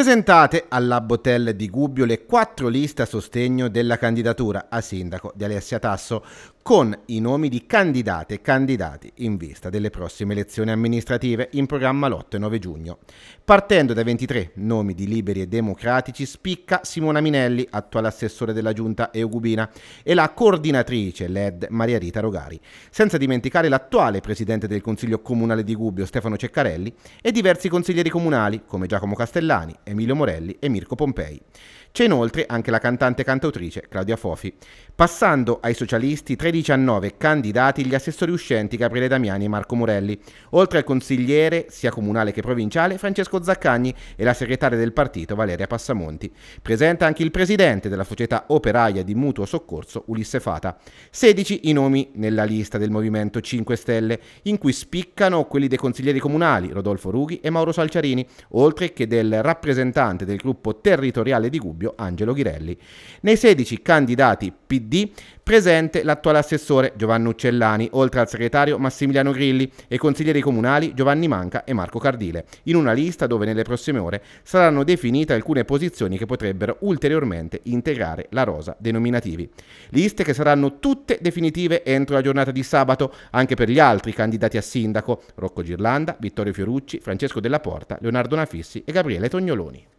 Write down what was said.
Presentate alla Botelle di Gubbio le quattro liste a sostegno della candidatura a sindaco di Alessia Tasso, con i nomi di candidate e candidati in vista delle prossime elezioni amministrative in programma l'8 e 9 giugno. Partendo dai 23 nomi di liberi e democratici spicca Simona Minelli, attuale assessore della giunta Eugubina, e la coordinatrice LED Maria Rita Rogari, senza dimenticare l'attuale presidente del Consiglio Comunale di Gubbio Stefano Ceccarelli e diversi consiglieri comunali come Giacomo Castellani, Emilio Morelli e Mirko Pompei. C'è inoltre anche la cantante e cantautrice Claudia Fofi. Passando ai socialisti, 13 19 candidati gli assessori uscenti Gabriele Damiani e Marco Morelli, oltre al consigliere, sia comunale che provinciale, Francesco Zaccagni e la segretaria del partito Valeria Passamonti. Presenta anche il presidente della società operaia di mutuo soccorso Ulisse Fata. 16 i nomi nella lista del Movimento 5 Stelle, in cui spiccano quelli dei consiglieri comunali Rodolfo Rughi e Mauro Salciarini, oltre che del rappresentante del gruppo territoriale di Gubbio Angelo Ghirelli. Nei 16 candidati PD, presente l'attuale assessore Giovanni Uccellani, oltre al segretario Massimiliano Grilli e consiglieri comunali Giovanni Manca e Marco Cardile, in una lista dove nelle prossime ore saranno definite alcune posizioni che potrebbero ulteriormente integrare la rosa dei nominativi. Liste che saranno tutte definitive entro la giornata di sabato, anche per gli altri candidati a sindaco, Rocco Girlanda, Vittorio Fiorucci, Francesco Della Porta, Leonardo Nafissi e Gabriele Tognoloni.